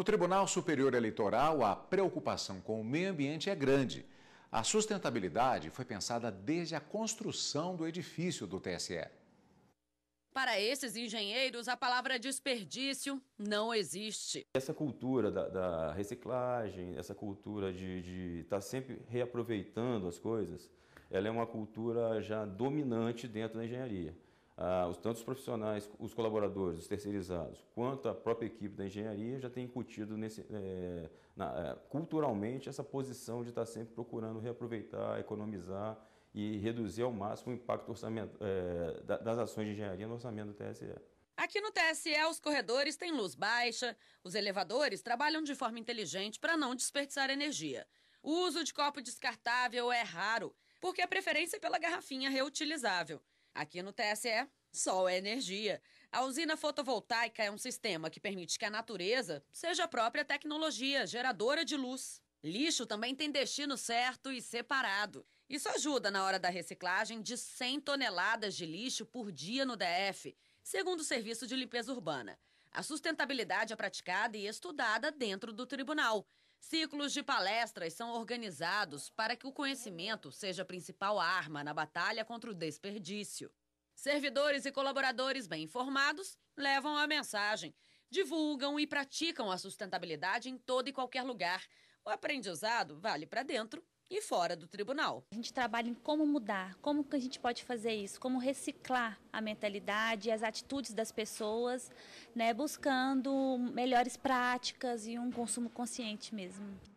No Tribunal Superior Eleitoral, a preocupação com o meio ambiente é grande. A sustentabilidade foi pensada desde a construção do edifício do TSE. Para esses engenheiros, a palavra desperdício não existe. Essa cultura da, da reciclagem, essa cultura de estar tá sempre reaproveitando as coisas, ela é uma cultura já dominante dentro da engenharia ah, os, tanto os profissionais, os colaboradores, os terceirizados, quanto a própria equipe da engenharia já tem incutido nesse, é, na, eh, culturalmente essa posição de estar sempre procurando reaproveitar, economizar e reduzir ao máximo o impacto é, das ações de engenharia no orçamento do TSE. Aqui no TSE, os corredores têm luz baixa, os elevadores trabalham de forma inteligente para não desperdiçar energia. O uso de copo descartável é raro, porque a preferência é pela garrafinha reutilizável. Aqui no TSE, sol é energia. A usina fotovoltaica é um sistema que permite que a natureza seja a própria tecnologia geradora de luz. Lixo também tem destino certo e separado. Isso ajuda na hora da reciclagem de 100 toneladas de lixo por dia no DF, segundo o Serviço de Limpeza Urbana. A sustentabilidade é praticada e estudada dentro do tribunal. Ciclos de palestras são organizados para que o conhecimento seja a principal arma na batalha contra o desperdício. Servidores e colaboradores bem informados levam a mensagem, divulgam e praticam a sustentabilidade em todo e qualquer lugar. O aprendizado vale para dentro e fora do tribunal. A gente trabalha em como mudar, como que a gente pode fazer isso, como reciclar a mentalidade, e as atitudes das pessoas, né, buscando melhores práticas e um consumo consciente mesmo.